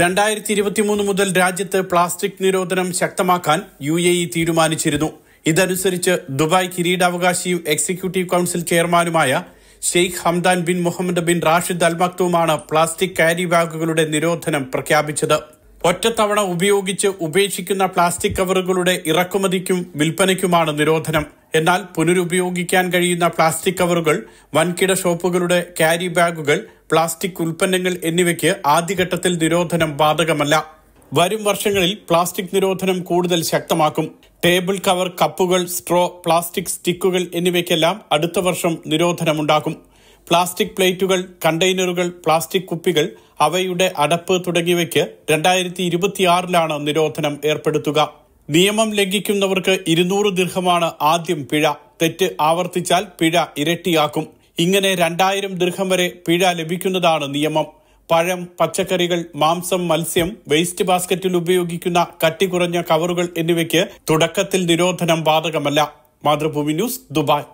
രണ്ടായിരത്തി ഇരുപത്തിമൂന്ന് മുതൽ രാജ്യത്ത് പ്ലാസ്റ്റിക് നിരോധനം ശക്തമാക്കാൻ യു എ ഇ തീരുമാനിച്ചിരുന്നു ഇതനുസരിച്ച് ദുബായ് കിരീടാവകാശിയും എക്സിക്യൂട്ടീവ് കൌൺസിൽ ചെയർമാനുമായ Sheikh Hamdan bin Mohammed bin Rashid Al plastic carry ബാഗുകളുടെ നിരോധനം പ്രഖ്യാപിച്ചത് ഒറ്റത്തവണ ഉപയോഗിച്ച് ഉപേക്ഷിക്കുന്ന പ്ലാസ്റ്റിക് കവറുകളുടെ ഇറക്കുമതിക്കും വിൽപ്പനയ്ക്കുമാണ് നിരോധനം എന്നാൽ പുനരുപയോഗിക്കാൻ കഴിയുന്ന പ്ലാസ്റ്റിക് കവറുകൾ വൻകിട ഷോപ്പുകളുടെ ക്യാരി ബാഗുകൾ പ്ലാസ്റ്റിക് ഉൽപ്പന്നങ്ങൾ എന്നിവയ്ക്ക് ആദ്യഘട്ടത്തിൽ നിരോധനം ബാധകമല്ല വരും വർഷങ്ങളിൽ പ്ലാസ്റ്റിക് നിരോധനം കൂടുതൽ ശക്തമാക്കും ടേബിൾ കവർ കപ്പുകൾ സ്ട്രോ പ്ലാസ്റ്റിക് സ്റ്റിക്കുകൾ എന്നിവയ്ക്കെല്ലാം അടുത്ത വർഷം നിരോധനമുണ്ടാകും പ്ലാസ്റ്റിക് പ്ലേറ്റുകൾ കണ്ടെയ്നറുകൾ പ്ലാസ്റ്റിക് കുപ്പികൾ അവയുടെ അടപ്പ് തുടങ്ങിയവയ്ക്ക് രണ്ടായിരത്തി ഇരുപത്തിയാറിലാണ് നിരോധനം ഏർപ്പെടുത്തുക നിയമം ലംഘിക്കുന്നവർക്ക് ഇരുന്നൂറ് ദീർഘമാണ് ആദ്യം പിഴ തെറ്റ് ആവർത്തിച്ചാൽ പിഴ ഇരട്ടിയാക്കും ഇങ്ങനെ രണ്ടായിരം ദീർഘം വരെ പിഴ ലഭിക്കുന്നതാണ് നിയമം പഴം പച്ചക്കറികൾ മാംസം മത്സ്യം വേസ്റ്റ് ബാസ്ക്കറ്റിൽ ഉപയോഗിക്കുന്ന കട്ടി കുറഞ്ഞ കവറുകൾ എന്നിവയ്ക്ക് തുടക്കത്തിൽ നിരോധനം ബാധകമല്ല മാതൃഭൂമി ന്യൂസ് ദുബായ്